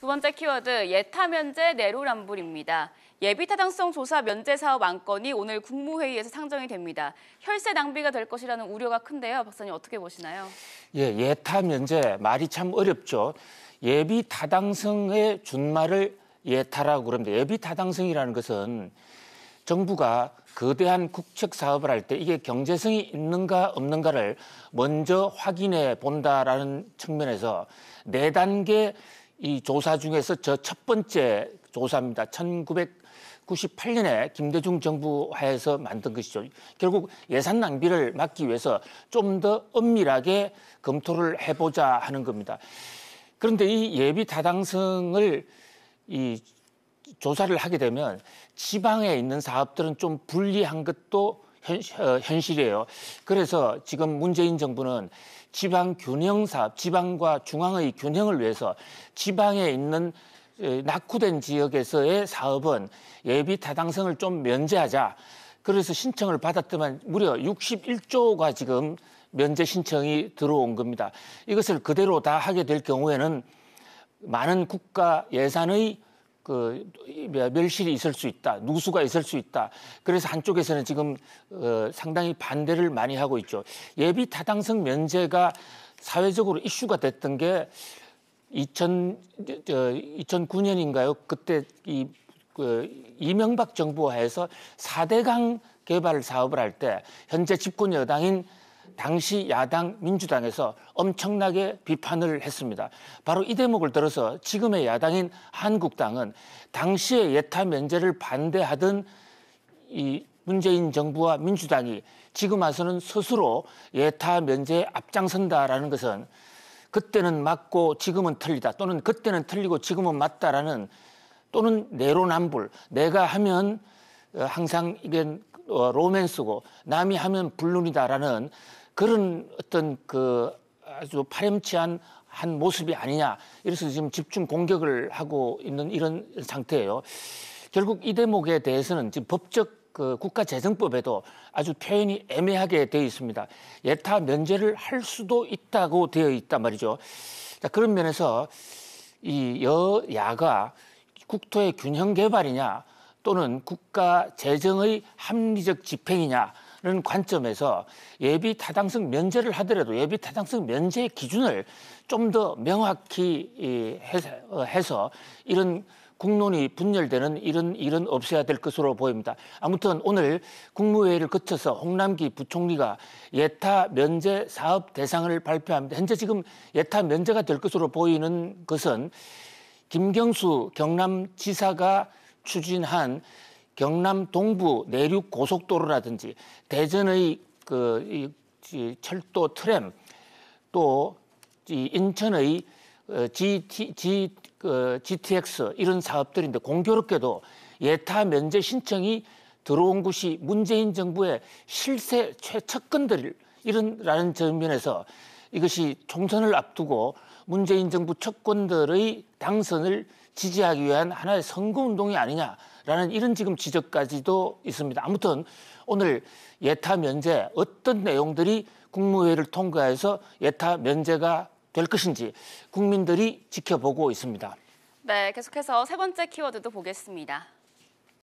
두 번째 키워드 예타 면제 내로남불입니다. 예비타당성 조사 면제 사업 안건이 오늘 국무회의에서 상정이 됩니다. 혈세 낭비가 될 것이라는 우려가 큰데요. 박사님 어떻게 보시나요? 예, 예타 면제 말이 참 어렵죠. 예비타당성의 준말을 예타라고 그럽니다. 예비타당성이라는 것은 정부가 거대한 국책 사업을 할 때 이게 경제성이 있는가 없는가를 먼저 확인해 본다라는 측면에서 네 단계 이 조사 중에서 저 첫 번째 조사입니다. 1998년에 김대중 정부 하에서 만든 것이죠. 결국 예산 낭비를 막기 위해서 좀 더 엄밀하게 검토를 해보자 하는 겁니다. 그런데 이 예비 타당성을 이 조사를 하게 되면 지방에 있는 사업들은 좀 불리한 것도 현, 어, 현실이에요. 그래서 지금 문재인 정부는 지방 균형 사업, 지방과 중앙의 균형을 위해서 지방에 있는 낙후된 지역에서의 사업은 예비 타당성을 좀 면제하자. 그래서 신청을 받았더만 무려 61조가 지금 면제 신청이 들어온 겁니다. 이것을 그대로 다 하게 될 경우에는 많은 국가 예산의 그 멸실이 있을 수 있다, 누수가 있을 수 있다. 그래서 한쪽에서는 지금 어, 상당히 반대를 많이 하고 있죠. 예비 타당성 면제가 사회적으로 이슈가 됐던 게 2000, 저, 2009년인가요? 그때 이 그, 이명박 정부 하에서 4대강 개발 사업을 할 때 현재 집권 여당인 당시 야당 민주당에서 엄청나게 비판을 했습니다. 바로 이 대목을 들어서 지금의 야당인 한국당은 당시의 예타 면제를 반대하던 이 문재인 정부와 민주당이 지금 와서는 스스로 예타 면제에 앞장선다라는 것은 그때는 맞고 지금은 틀리다 또는 그때는 틀리고 지금은 맞다라는 또는 내로남불 내가 하면 어, 항상 이건 어, 로맨스고 남이 하면 불륜이다라는 그런 어떤 그 아주 파렴치한 한 모습이 아니냐. 이래서 지금 집중 공격을 하고 있는 이런 상태예요. 결국 이 대목에 대해서는 지금 법적 그 국가재정법에도 아주 표현이 애매하게 되어 있습니다. 예타 면제를 할 수도 있다고 되어 있단 말이죠. 자, 그런 면에서 이 여야가 국토의 균형 개발이냐 또는 국가 재정의 합리적 집행이냐는 관점에서 예비 타당성 면제를 하더라도 예비 타당성 면제 기준을 좀 더 명확히 어, 해서 이런 국론이 분열되는 이런 일은 없어야 될 것으로 보입니다. 아무튼 오늘 국무회의를 거쳐서 홍남기 부총리가 예타 면제 사업 대상을 발표합니다. 현재 지금 예타 면제가 될 것으로 보이는 것은 김경수 경남지사가 추진한 경남 동부 내륙 고속도로라든지 대전의 그 이, 철도 트램 또이 인천의 어, GT, G, 어, GTX 그 이런 사업들인데 공교롭게도 예타 면제 신청이 들어온 곳이 문재인 정부의 실세 최척근들 이런라는 측면에서 이것이 총선을 앞두고 문재인 정부 첫권들의 당선을 지지하기 위한 하나의 선거운동이 아니냐라는 이런 지금 지적까지도 있습니다. 아무튼 오늘 예타 면제 어떤 내용들이 국무회의를 통과해서 예타 면제가 될 것인지 국민들이 지켜보고 있습니다. 네, 계속해서 세 번째 키워드도 보겠습니다.